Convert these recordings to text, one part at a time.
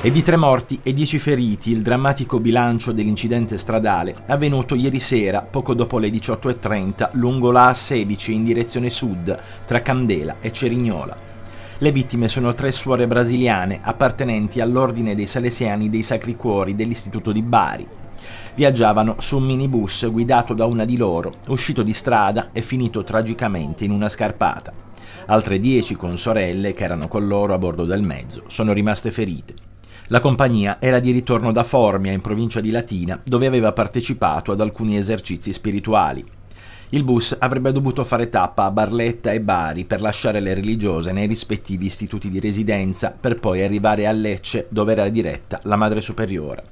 e di tre morti e dieci feriti il drammatico bilancio dell'incidente stradale avvenuto ieri sera poco dopo le 18.30 lungo la A16 in direzione sud tra Candela e Cerignola. Le vittime sono tre suore brasiliane appartenenti all'Ordine dei Salesiani dei Sacri Cuori dell'Istituto di Bari. Viaggiavano su un minibus guidato da una di loro, uscito di strada e finito tragicamente in una scarpata. Altre dieci consorelle che erano con loro a bordo del mezzo sono rimaste ferite. La compagnia era di ritorno da Formia in provincia di Latina dove aveva partecipato ad alcuni esercizi spirituali. Il bus avrebbe dovuto fare tappa a Barletta e Bari per lasciare le religiose nei rispettivi istituti di residenza per poi arrivare a Lecce dove era diretta la Madre Superiore.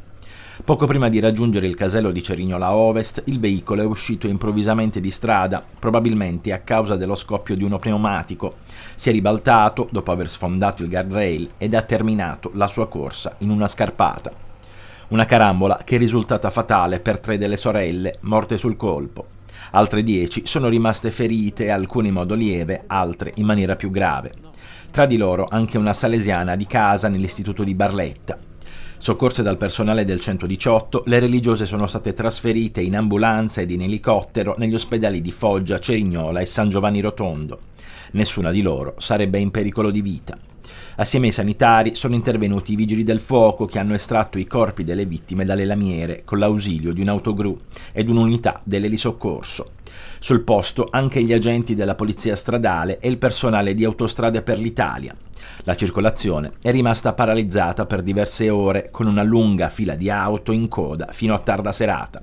Poco prima di raggiungere il casello di Cerignola Ovest, il veicolo è uscito improvvisamente di strada, probabilmente a causa dello scoppio di uno pneumatico. Si è ribaltato dopo aver sfondato il guardrail ed ha terminato la sua corsa in una scarpata. Una carambola che è risultata fatale per tre delle sorelle morte sul colpo. Altre 10 sono rimaste ferite, alcune in modo lieve, altre in maniera più grave. Tra di loro anche una salesiana di casa nell'istituto di Barletta. Soccorse dal personale del 118, le religiose sono state trasferite in ambulanza ed in elicottero negli ospedali di Foggia, Cerignola e San Giovanni Rotondo. Nessuna di loro sarebbe in pericolo di vita. Assieme ai sanitari sono intervenuti i vigili del fuoco che hanno estratto i corpi delle vittime dalle lamiere con l'ausilio di un'autogru ed un'unità dell'elisoccorso. Sul posto anche gli agenti della polizia stradale e il personale di Autostrade per l'Italia. La circolazione è rimasta paralizzata per diverse ore con una lunga fila di auto in coda fino a tarda serata.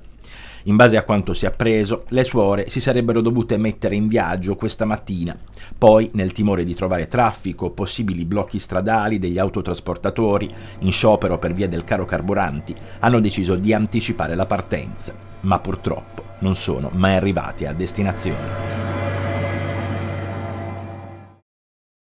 In base a quanto si è appreso, le suore si sarebbero dovute mettere in viaggio questa mattina, poi nel timore di trovare traffico, possibili blocchi stradali degli autotrasportatori in sciopero per via del caro carburanti, hanno deciso di anticipare la partenza, ma purtroppo non sono mai arrivati a destinazione.